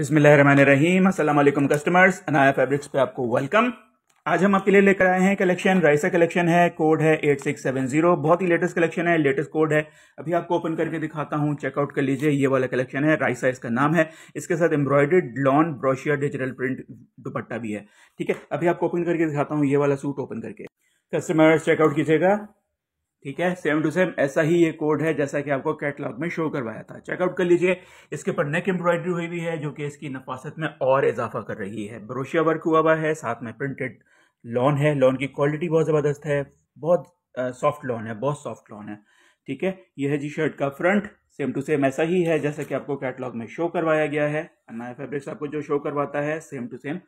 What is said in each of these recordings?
बिस्मिल्लाहिर्रहमानिर्रहीम अस्सलाम वालेकुम कस्टमर्स अनाया फैब्रिक्स पे आपको वेलकम आज हम आपके लिए लेकर आए हैं कलेक्शन राइसा कलेक्शन है कोड है 8670 बहुत ही लेटेस्ट कलेक्शन है लेटेस्ट कोड है अभी आपको ओपन करके दिखाता हूँ चेकआउट कर लीजिए ये वाला कलेक्शन है राइसा इसका नाम है इसके साथ एम्ब्रॉयडर्ड लॉन ब्रोशिया डिजिटल प्रिंट दुपट्टा भी है ठीक है अभी आपको ओपन करके दिखाता हूँ ये वाला सूट ओपन करके कस्टमर्स चेकआउट कीजिएगा ठीक है सेम टू सेम ऐसा ही ये कोड है जैसा कि आपको कैटलॉग में शो करवाया था चेकआउट कर लीजिए इसके ऊपर नेक एम्ब्रॉयडरी हुई हुई है जो कि इसकी नफासत में और इजाफा कर रही है ब्रोशिया वर्क हुआ हुआ है साथ में प्रिंटेड लॉन है लॉन की क्वालिटी बहुत ज़बरदस्त है बहुत सॉफ्ट लॉन है बहुत सॉफ्ट लॉन है ठीक है यह है जी शर्ट का फ्रंट सेम टू सेम ऐसा ही है जैसा कि आपको कैटलॉग में शो करवाया गया है अन्ना फैब्रिक्स आपको जो शो करवाता है सेम टू सेम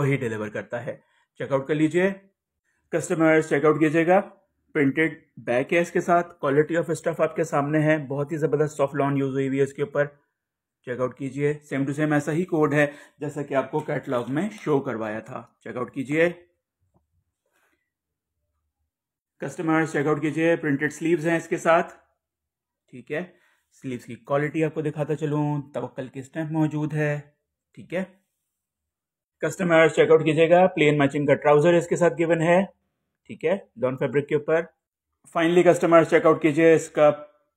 वही डिलीवर करता है चेकआउट कर लीजिए कस्टमर्स चेकआउट कीजिएगा प्रिंटेड बैक है इसके साथ क्वालिटी ऑफ स्टफ आपके सामने है बहुत ही ज़बरदस्त सॉफ्ट लॉन यूज़ हुई हुई है इसके ऊपर चेकआउट कीजिए सेम टू सेम ऐसा ही कोड है जैसा कि आपको कैटलॉग में शो करवाया था चेकआउट कीजिए कस्टमर चेकआउट कीजिए प्रिंटेड स्लीव्स हैं इसके साथ ठीक है स्लीव्स की क्वालिटी आपको दिखाता चलू तवक्कल की स्टैंप मौजूद है ठीक है कस्टमर चेकआउट कीजिएगा प्लेन मैचिंग का ट्राउजर इसके साथ गिवन है ठीक है लॉन फैब्रिक के ऊपर फाइनली कस्टमर चेकआउट कीजिए इसका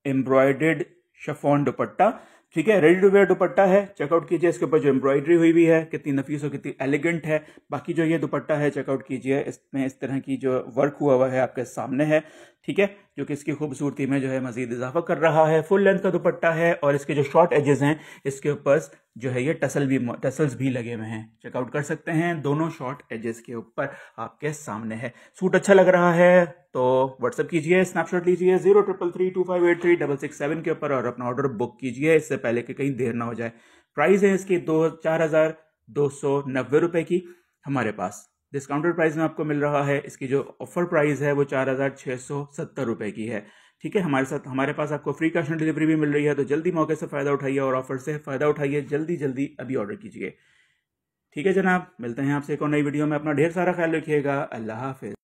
एम्ब्रॉयडेड शफोन दुपट्टा ठीक है रेडी टू वेयर दुपट्टा है चेकआउट कीजिए इसके ऊपर जो एम्ब्रॉयडरी हुई भी है कितनी नफीस और कितनी एलिगेंट है बाकी जो ये दुपट्टा है चेकआउट कीजिए इसमें इस तरह की जो वर्क हुआ हुआ है आपके सामने है ठीक है जो कि इसकी खूबसूरती में जो है मजीद इजाफा कर रहा है फुल लेंथ का दुपट्टा है और इसके जो शॉर्ट एजेस हैं इसके ऊपर जो है ये टसल भी टसल्स भी लगे हुए हैं चेकआउट कर सकते हैं दोनों शॉर्ट एजेस के ऊपर आपके सामने है सूट अच्छा लग रहा है तो व्हाट्सअप कीजिए स्नैपशॉट लीजिए zero triple three two five eight three double six seven के ऊपर और अपना ऑर्डर बुक कीजिए इससे पहले कि कहीं देर ना हो जाए प्राइस है इसकी दो चार हज़ार दो सौ नब्बे रुपए की हमारे पास डिस्काउंटेड प्राइस में आपको मिल रहा है इसकी जो ऑफर प्राइस है वो चार हज़ार छह सौ सत्तर रुपये की है ठीक है हमारे साथ हमारे पास आपको फ्री कैश ऑन डिलीवरी भी मिल रही है तो जल्दी मौके से फ़ायदा उठाइए और ऑफर से फ़ायदा उठाइए जल्दी जल्दी अभी ऑर्डर कीजिए ठीक है जनाब मिलते हैं आपसे एक और नई वीडियो में अपना ढेर सारा ख्याल रखिएगा अल्लाह हाफिज़